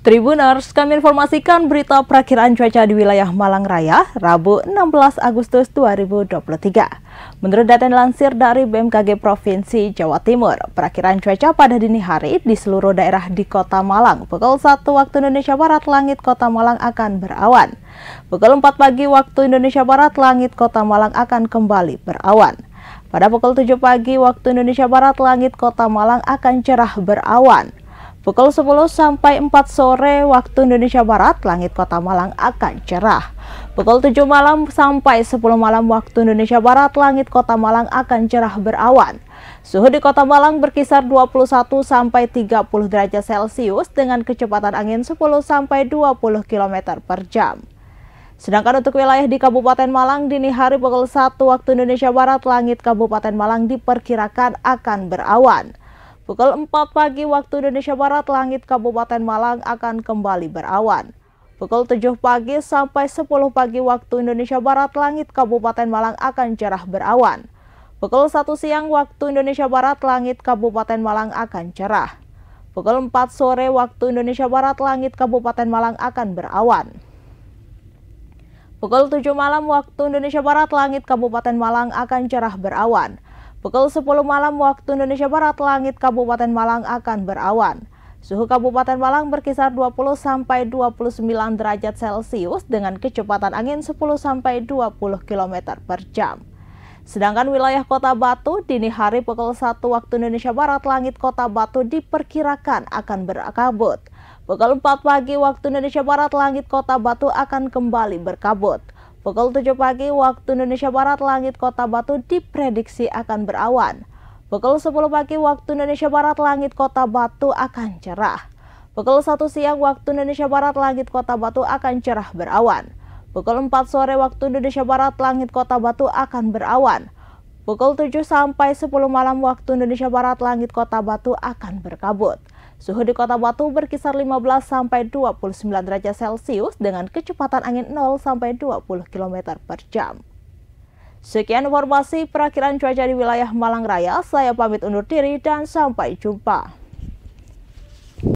Tribuners, kami informasikan berita perakiran cuaca di wilayah Malang Raya, Rabu 16 Agustus 2023. Menurut data yang lansir dari BMKG Provinsi Jawa Timur, perakiran cuaca pada dini hari di seluruh daerah di kota Malang, pukul 1 waktu Indonesia Barat, langit kota Malang akan berawan. Pukul 4 pagi waktu Indonesia Barat, langit kota Malang akan kembali berawan. Pada pukul 7 pagi waktu Indonesia Barat, langit kota Malang akan cerah berawan. Pukul 10 sampai 4 sore waktu Indonesia Barat, langit kota Malang akan cerah. Pukul 7 malam sampai 10 malam waktu Indonesia Barat, langit kota Malang akan cerah berawan. Suhu di kota Malang berkisar 21 sampai 30 derajat Celcius dengan kecepatan angin 10 sampai 20 km per jam. Sedangkan untuk wilayah di Kabupaten Malang, dini hari pukul 1 waktu Indonesia Barat, langit Kabupaten Malang diperkirakan akan berawan. Pukul 4 pagi waktu Indonesia Barat, langit Kabupaten Malang akan kembali berawan. Pukul 7 pagi sampai 10 pagi waktu Indonesia Barat, langit Kabupaten Malang akan cerah berawan. Pukul 1 siang waktu Indonesia Barat, langit Kabupaten Malang akan cerah. Pukul 4 sore waktu Indonesia Barat, langit Kabupaten Malang akan berawan. Pukul 7 malam waktu Indonesia Barat, langit Kabupaten Malang akan cerah berawan. Pukul 10 malam waktu Indonesia Barat, langit Kabupaten Malang akan berawan. Suhu Kabupaten Malang berkisar 20 sampai 29 derajat Celcius dengan kecepatan angin 10 sampai 20 km per jam. Sedangkan wilayah Kota Batu, dini hari pukul 1 waktu Indonesia Barat, langit Kota Batu diperkirakan akan berkabut. Pukul 4 pagi waktu Indonesia Barat, langit Kota Batu akan kembali berkabut. Pukul 7 pagi waktu Indonesia Barat, langit kota Batu diprediksi akan berawan. Pukul 10 pagi waktu Indonesia Barat, langit kota Batu akan cerah. Pukul 1 siang waktu Indonesia Barat, langit kota Batu akan cerah berawan. Pukul 4 sore waktu Indonesia Barat, langit kota Batu akan berawan. Pukul 7 sampai 10 malam waktu Indonesia Barat, langit kota Batu akan berkabut. Suhu di kota Batu berkisar 15 sampai 29 derajat Celcius dengan kecepatan angin 0 sampai 20 km per jam. Sekian informasi perakhiran cuaca di wilayah Malang Raya. Saya pamit undur diri dan sampai jumpa.